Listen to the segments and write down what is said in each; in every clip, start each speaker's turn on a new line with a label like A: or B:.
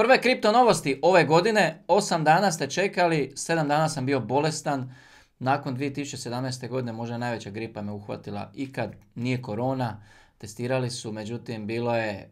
A: Prve kripto novosti ove godine, 8 dana ste čekali, 7 dana sam bio bolestan. Nakon 2017. godine možda najveća gripa me uhvatila ikad, nije korona, testirali su, međutim bilo je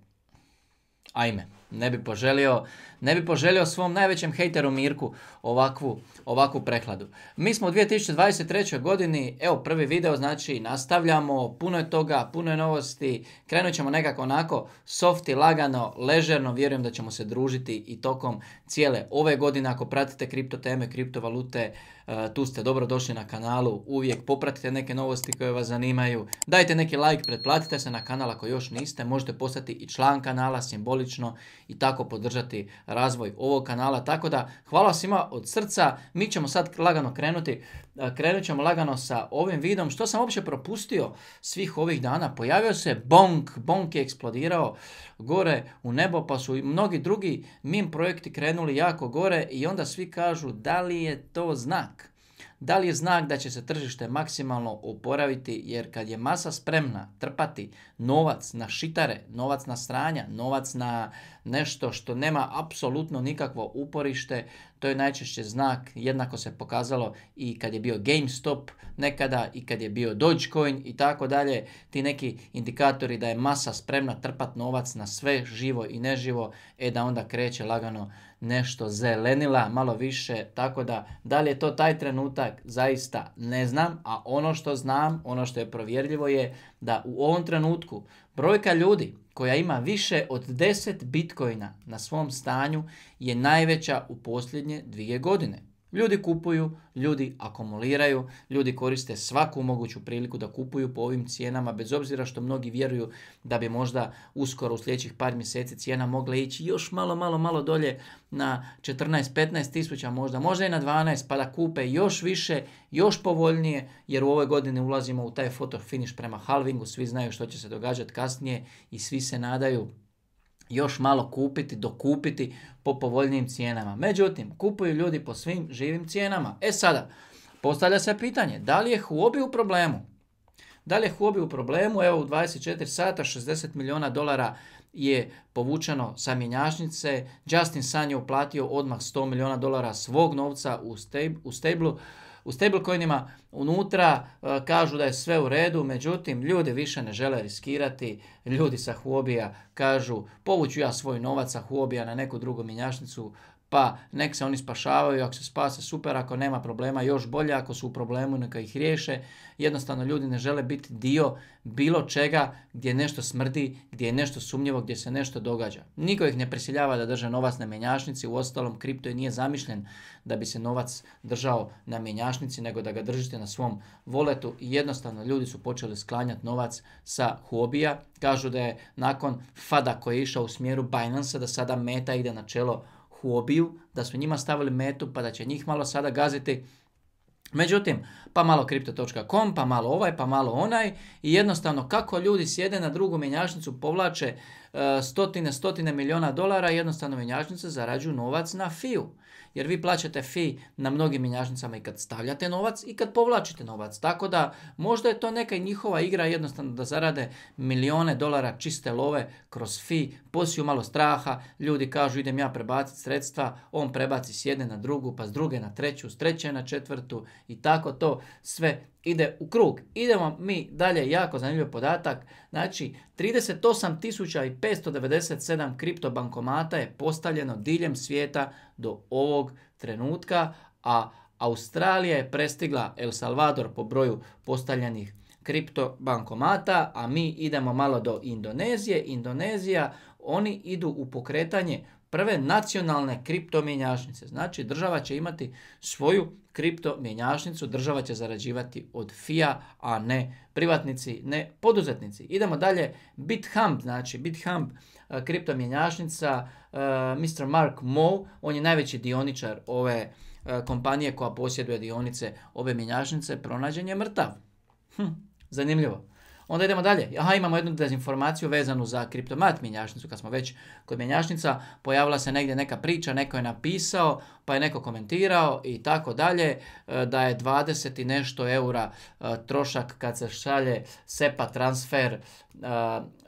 A: ajme. Ne bi poželio, ne bi poželio svom najvećem hejteru Mirku ovakvu, ovakvu prehladu. Mi smo u 2023. godini, evo prvi video, znači nastavljamo, puno je toga, puno je novosti, krenut ćemo nekako onako softi, lagano, ležerno, vjerujem da ćemo se družiti i tokom cijele ove godine. Ako pratite kripto teme, kriptovalute, e, tu ste dobro došli na kanalu, uvijek popratite neke novosti koje vas zanimaju, dajte neki like, pretplatite se na kanal ako još niste, možete postati i član kanala simbolično i tako podržati razvoj ovog kanala. Tako da hvala svima od srca. Mi ćemo sad lagano krenuti. E, krenut ćemo lagano sa ovim videom. Što sam uopće propustio svih ovih dana? Pojavio se bong. Bonk je eksplodirao gore u nebo pa su i mnogi drugi mim projekti krenuli jako gore i onda svi kažu da li je to znak? Da li je znak da će se tržište maksimalno oporaviti jer kad je masa spremna trpati novac na šitare, novac na stranja, novac na nešto što nema apsolutno nikakvo uporište, to je najčešće znak, jednako se pokazalo i kad je bio GameStop nekada i kad je bio Dogecoin i tako dalje, ti neki indikatori da je masa spremna trpat novac na sve živo i neživo, e da onda kreće lagano nešto zelenila, malo više, tako da da li je to taj trenutak zaista ne znam, a ono što znam, ono što je provjerljivo je da u ovom trenutku brojka ljudi koja ima više od 10 bitcoina na svom stanju je najveća u posljednje dvije godine. Ljudi kupuju, ljudi akumuliraju, ljudi koriste svaku moguću priliku da kupuju po ovim cijenama, bez obzira što mnogi vjeruju da bi možda uskoro u sljedećih par mjeseci cijena mogla ići još malo, malo, malo dolje na 14-15 tisuća možda, možda i na 12, pa da kupe još više, još povoljnije, jer u ovoj godini ulazimo u taj foto finish prema halvingu, svi znaju što će se događati kasnije i svi se nadaju još malo kupiti, dokupiti po povoljnijim cijenama. Međutim, kupuju ljudi po svim živim cijenama. E sada, postavlja se pitanje, da li je Huobi u problemu? Da li je Huobi u problemu? Evo u 24 sata 60 milijuna dolara je povučeno sa mjenjačnice. Justin Sun je uplatio odmah 100 milijuna dolara svog novca u, u stablu u stablecoinima unutra e, kažu da je sve u redu, međutim ljudi više ne žele riskirati, ljudi sa huobija kažu povuću ja svoj novac sa huobija na neku drugu minjašnicu pa nek se oni spašavaju, ako se spase super, ako nema problema još bolje, ako su u problemu neka ih riješe. Jednostavno ljudi ne žele biti dio bilo čega gdje nešto smrdi, gdje je nešto sumnjivo, gdje se nešto događa. Niko ih ne prisiljava da drže novac na menjašnici, u ostalom kripto je nije zamišljen da bi se novac držao na menjašnici, nego da ga držite na svom voletu i jednostavno ljudi su počeli sklanjati novac sa hobija. Kažu da je nakon fada koji je išao u smjeru Binance da sada meta ide na čelo hobiju da su njima stavili metu, pa da će njih malo sada gaziti. Međutim, pa malo kripto.com, pa malo ovaj, pa malo onaj i jednostavno kako ljudi sjede na drugu mjenjačnicu, povlače E, stotine, stotine miliona dolara jednostavno mjenjačnice zarađuju novac na fiju. Jer vi plaćate fi na mnogim mjenjačnicama i kad stavljate novac i kad povlačite novac. Tako da možda je to neka njihova igra jednostavno da zarade milione dolara čiste love kroz fi, posiju malo straha, ljudi kažu idem ja prebaciti sredstva, on prebaci s jedne na drugu, pa s druge na treću, s treće na četvrtu i tako to sve ide u krug. Idemo mi dalje, jako zanimljiv podatak. Znači, 38.597 kriptobankomata je postavljeno diljem svijeta do ovog trenutka, a Australija je prestigla El Salvador po broju postavljenih kriptobankomata, a mi idemo malo do Indonezije. Indonezija, oni idu u pokretanje prve nacionalne kripto Znači država će imati svoju kripto država će zarađivati od FIA, a ne privatnici, ne poduzetnici. Idemo dalje, BitHump, znači BitHump e, kripto e, Mr. Mark Moe, on je najveći dioničar ove e, kompanije koja posjeduje dionice ove mjenjačnice, pronađen je mrtav. Hm, zanimljivo. Onda idemo dalje. Aha, imamo jednu dezinformaciju vezanu za kriptomat mjenjačnicu. Kad smo već kod mjenjačnica, pojavila se negdje neka priča, neko je napisao, pa je neko komentirao i tako dalje, e, da je 20 i nešto eura e, trošak kad se šalje SEPA transfer e,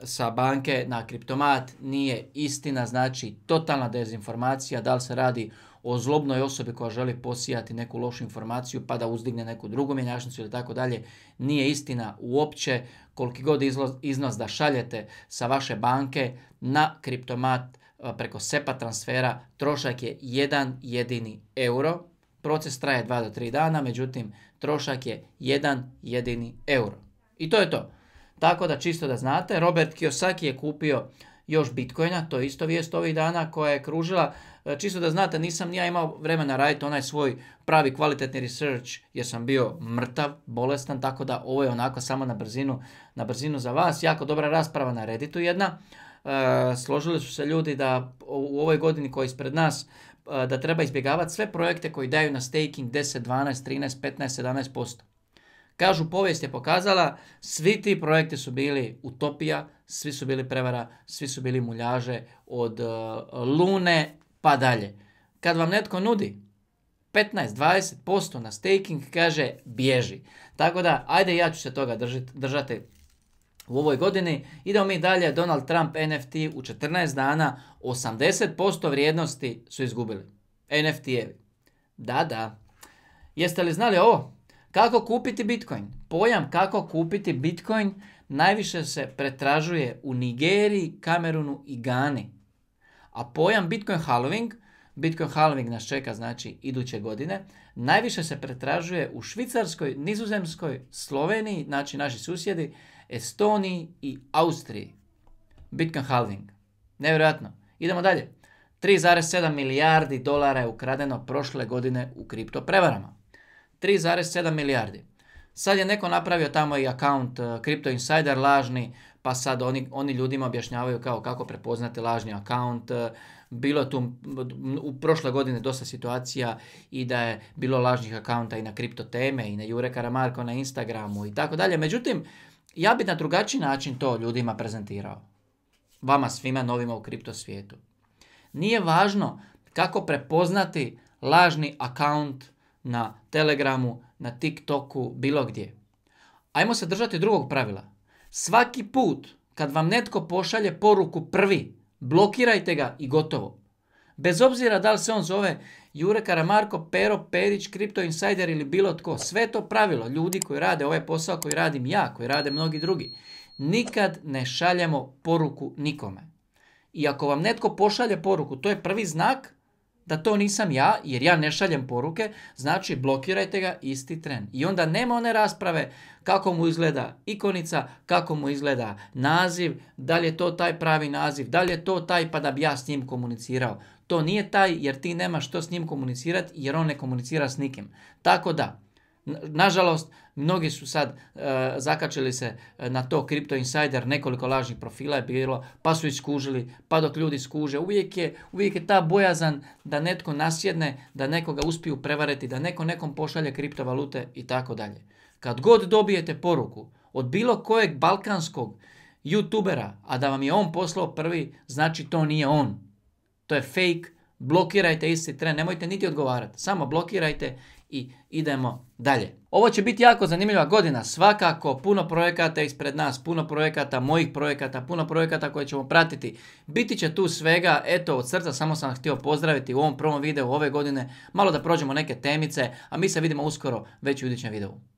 A: sa banke na kriptomat. Nije istina, znači totalna dezinformacija, da li se radi o zlobnoj osobi koja želi posijati neku lošu informaciju pa da uzdigne neku drugu mjenjačnicu ili tako dalje, nije istina uopće koliki god iznos da šaljete sa vaše banke na kriptomat e, preko SEPA transfera trošak je jedan jedini euro. Proces traje 2 do 3 dana, međutim trošak je jedan jedini euro. I to je to. Tako da čisto da znate, Robert Kiyosaki je kupio još Bitcoina, to je isto vijest ovih dana koja je kružila. E, čisto da znate, nisam ja imao vremena raditi onaj svoj pravi kvalitetni research jer sam bio mrtav, bolestan, tako da ovo je onako samo na brzinu, na brzinu za vas. Jako dobra rasprava na Redditu jedna. E, složili su se ljudi da u ovoj godini koja je ispred nas e, da treba izbjegavati sve projekte koji daju na staking 10, 12, 13, 15, 17%. Kažu povijest je pokazala, svi ti projekti su bili utopija, svi su bili prevara, svi su bili muljaže od eh, lune pa dalje. Kad vam netko nudi 15-20% na staking, kaže bježi. Tako da, ajde ja ću se toga držati, u ovoj godini. Idemo mi dalje, Donald Trump NFT u 14 dana 80% vrijednosti su izgubili. NFT-evi. Da, da. Jeste li znali ovo? Kako kupiti Bitcoin? Pojam kako kupiti Bitcoin najviše se pretražuje u Nigeriji, Kamerunu i Gani. A pojam Bitcoin halving, Bitcoin halving nas čeka znači iduće godine, najviše se pretražuje u Švicarskoj, Nizozemskoj, Sloveniji, znači naši susjedi, Estoniji i Austriji. Bitcoin halving. Nevjerojatno. Idemo dalje. 3,7 milijardi dolara je ukradeno prošle godine u kripto prevarama. 3,7 milijardi. Sad je neko napravio tamo i account eh, Crypto Insider lažni, pa sad oni, oni ljudima objašnjavaju kao kako prepoznati lažni account. Eh, bilo je tu u prošle godine dosta situacija i da je bilo lažnih accounta i na kripto teme i na Jure Karamarko na Instagramu i tako dalje. Međutim, ja bi na drugačiji način to ljudima prezentirao. Vama svima novima u kripto svijetu. Nije važno kako prepoznati lažni account na Telegramu, na TikToku, bilo gdje. Ajmo se držati drugog pravila. Svaki put kad vam netko pošalje poruku prvi, blokirajte ga i gotovo. Bez obzira da li se on zove Jure Karamarko, Pero Perić, Crypto Insider ili bilo tko. Sve to pravilo ljudi koji rade ovaj posao koji radim ja, koji rade mnogi drugi. Nikad ne šaljemo poruku nikome. I ako vam netko pošalje poruku, to je prvi znak da to nisam ja, jer ja ne šaljem poruke, znači blokirajte ga isti tren. I onda nema one rasprave kako mu izgleda ikonica, kako mu izgleda naziv, da li je to taj pravi naziv, da li je to taj pa da bi ja s njim komunicirao. To nije taj jer ti nemaš što s njim komunicirati jer on ne komunicira s nikim. Tako da, Nažalost, mnogi su sad e, zakačili se e, na to Crypto Insider, nekoliko lažnih profila je bilo, pa su iskužili, pa dok ljudi skuže. Uvijek je, uvijek je ta bojazan da netko nasjedne, da nekoga uspiju prevariti, da neko nekom pošalje kriptovalute i tako dalje. Kad god dobijete poruku od bilo kojeg balkanskog youtubera, a da vam je on poslao prvi, znači to nije on. To je fake, blokirajte isti tren, nemojte niti odgovarati, samo blokirajte i idemo dalje. Ovo će biti jako zanimljiva godina, svakako puno projekata ispred nas, puno projekata, mojih projekata, puno projekata koje ćemo pratiti. Biti će tu svega, eto od srca samo sam htio pozdraviti u ovom prvom videu ove godine, malo da prođemo neke temice, a mi se vidimo uskoro već u idućem videu.